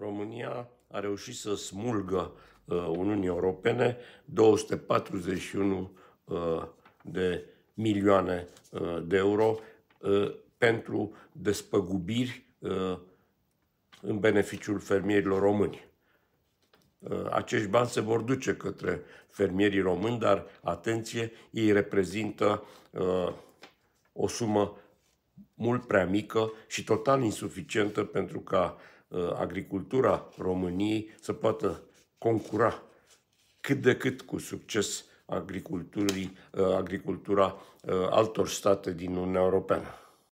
România a reușit să smulgă uh, Uniunii Europene 241 uh, de milioane uh, de euro uh, pentru despăgubiri uh, în beneficiul fermierilor români. Uh, acești bani se vor duce către fermierii români, dar, atenție, ei reprezintă uh, o sumă mult prea mică și total insuficientă pentru ca Uh, agricultura României să poată concura cât de cât cu succes agriculturii, uh, agricultura uh, altor state din Uniunea Europeană.